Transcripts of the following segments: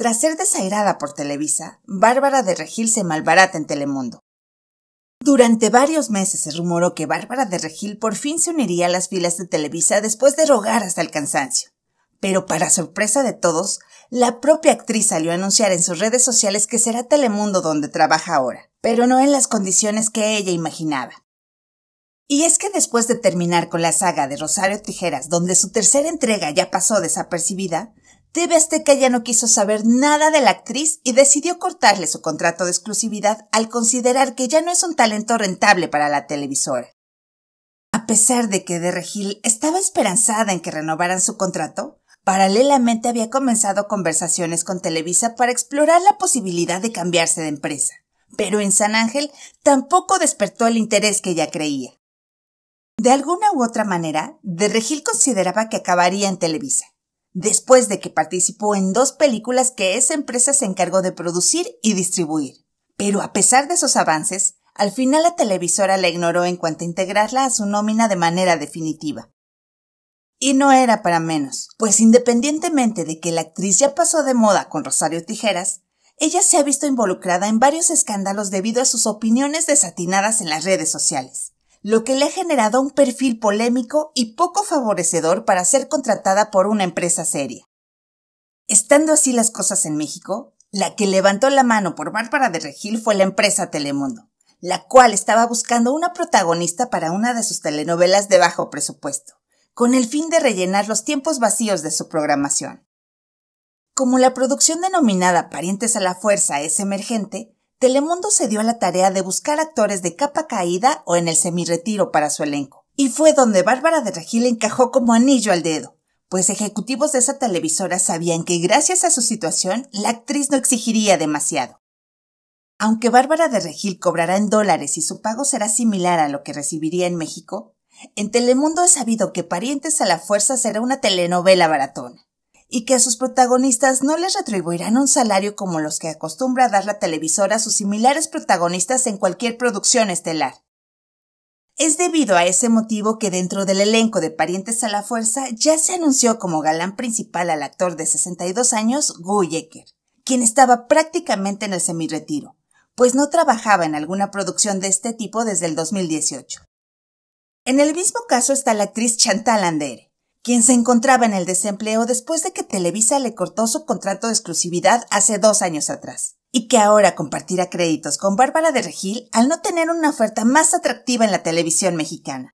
Tras ser desairada por Televisa, Bárbara de Regil se malbarata en Telemundo. Durante varios meses se rumoró que Bárbara de Regil por fin se uniría a las filas de Televisa después de rogar hasta el cansancio. Pero para sorpresa de todos, la propia actriz salió a anunciar en sus redes sociales que será Telemundo donde trabaja ahora, pero no en las condiciones que ella imaginaba. Y es que después de terminar con la saga de Rosario Tijeras, donde su tercera entrega ya pasó desapercibida, TV Azteca ya no quiso saber nada de la actriz y decidió cortarle su contrato de exclusividad al considerar que ya no es un talento rentable para la televisora. A pesar de que de Regil estaba esperanzada en que renovaran su contrato, paralelamente había comenzado conversaciones con Televisa para explorar la posibilidad de cambiarse de empresa. Pero en San Ángel tampoco despertó el interés que ella creía. De alguna u otra manera, de Regil consideraba que acabaría en Televisa después de que participó en dos películas que esa empresa se encargó de producir y distribuir. Pero a pesar de esos avances, al final la televisora la ignoró en cuanto a integrarla a su nómina de manera definitiva. Y no era para menos, pues independientemente de que la actriz ya pasó de moda con Rosario Tijeras, ella se ha visto involucrada en varios escándalos debido a sus opiniones desatinadas en las redes sociales lo que le ha generado un perfil polémico y poco favorecedor para ser contratada por una empresa seria. Estando así las cosas en México, la que levantó la mano por Bárbara de Regil fue la empresa Telemundo, la cual estaba buscando una protagonista para una de sus telenovelas de bajo presupuesto, con el fin de rellenar los tiempos vacíos de su programación. Como la producción denominada Parientes a la Fuerza es emergente, Telemundo se dio a la tarea de buscar actores de capa caída o en el semiretiro para su elenco. Y fue donde Bárbara de Regil encajó como anillo al dedo, pues ejecutivos de esa televisora sabían que gracias a su situación la actriz no exigiría demasiado. Aunque Bárbara de Regil cobrará en dólares y su pago será similar a lo que recibiría en México, en Telemundo es sabido que Parientes a la Fuerza será una telenovela baratona y que a sus protagonistas no les retribuirán un salario como los que acostumbra dar la televisora a sus similares protagonistas en cualquier producción estelar. Es debido a ese motivo que dentro del elenco de Parientes a la Fuerza ya se anunció como galán principal al actor de 62 años Guy Ecker, quien estaba prácticamente en el semiretiro, pues no trabajaba en alguna producción de este tipo desde el 2018. En el mismo caso está la actriz Chantal Andere, quien se encontraba en el desempleo después de que Televisa le cortó su contrato de exclusividad hace dos años atrás, y que ahora compartirá créditos con Bárbara de Regil al no tener una oferta más atractiva en la televisión mexicana.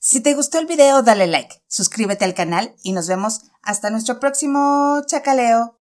Si te gustó el video, dale like, suscríbete al canal y nos vemos hasta nuestro próximo chacaleo.